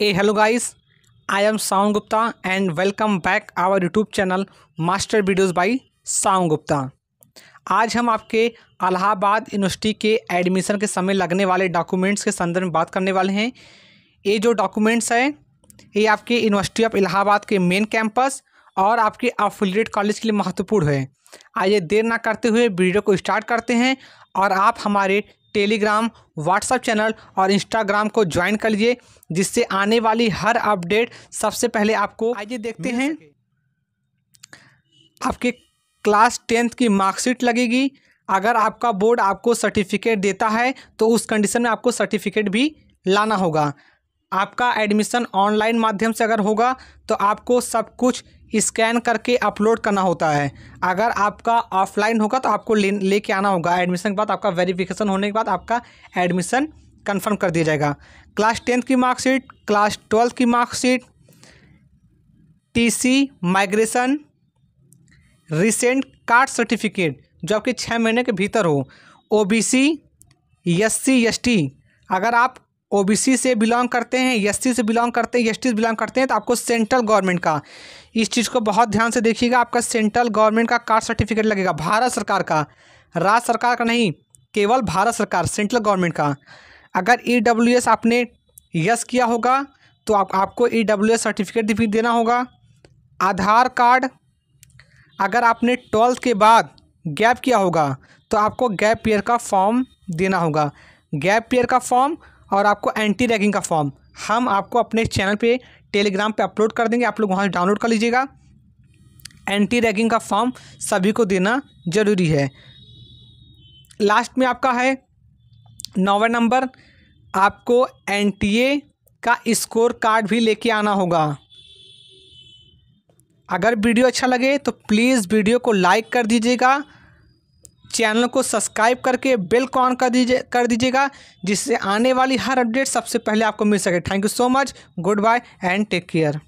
A hello guys I am साउंड Gupta and welcome back our YouTube channel master videos by साउंड गुप्ता आज हम आपके अलाहाबाद यूनिवर्सिटी के एडमिशन के समय लगने वाले डॉक्यूमेंट्स के संदर्भ में बात करने वाले हैं ये जो डॉक्यूमेंट्स हैं ये आपके यूनिवर्सिटी ऑफ इलाहाबाद के मेन कैंपस और आपके अफिलेट कॉलेज के लिए महत्वपूर्ण है आइए देर ना करते हुए वीडियो को स्टार्ट करते हैं और आप हमारे टेलीग्राम व्हाट्सएप चैनल और इंस्टाग्राम को ज्वाइन कर लीजिए जिससे आने वाली हर अपडेट सबसे पहले आपको आइए देखते हैं आपके क्लास टेंथ की मार्कशीट लगेगी अगर आपका बोर्ड आपको सर्टिफिकेट देता है तो उस कंडीशन में आपको सर्टिफिकेट भी लाना होगा आपका एडमिशन ऑनलाइन माध्यम से अगर होगा तो आपको सब कुछ स्कैन करके अपलोड करना होता है अगर आपका ऑफलाइन होगा तो आपको ले लेके आना होगा एडमिशन के बाद आपका वेरिफिकेशन होने के बाद आपका एडमिशन कंफर्म कर दिया जाएगा क्लास टेंथ की मार्कशीट क्लास ट्वेल्थ की marksheet TC migration recent caste certificate जो आपके छः महीने के भीतर हो ओबीसी बी सी अगर आप ओबीसी से बिलोंग करते हैं एससी से बिलोंग करते हैं एस से बिलोंग करते हैं तो आपको सेंट्रल गवर्नमेंट का इस चीज़ को बहुत ध्यान से देखिएगा आपका सेंट्रल गवर्नमेंट का कास्ट सर्टिफिकेट लगेगा भारत सरकार का राज्य सरकार का नहीं केवल भारत सरकार सेंट्रल गवर्नमेंट का अगर ई e आपने यस किया होगा तो आप, आपको ई e सर्टिफिकेट भी देना होगा आधार कार्ड अगर आपने ट्वेल्थ के बाद गैप किया होगा तो आपको गैप ईयर का फॉर्म देना होगा गैप ईयर का फॉर्म और आपको एंटी रैगिंग का फॉर्म हम आपको अपने चैनल पे टेलीग्राम पे अपलोड कर देंगे आप लोग वहाँ डाउनलोड कर लीजिएगा एंटी रैगिंग का फॉर्म सभी को देना ज़रूरी है लास्ट में आपका है नौवा नंबर आपको एन का स्कोर कार्ड भी लेके आना होगा अगर वीडियो अच्छा लगे तो प्लीज़ वीडियो को लाइक कर दीजिएगा चैनल को सब्सक्राइब करके बेल को ऑन कर दीजिए कर दीजिएगा जिससे आने वाली हर अपडेट सबसे पहले आपको मिल सके thank you so much goodbye and take care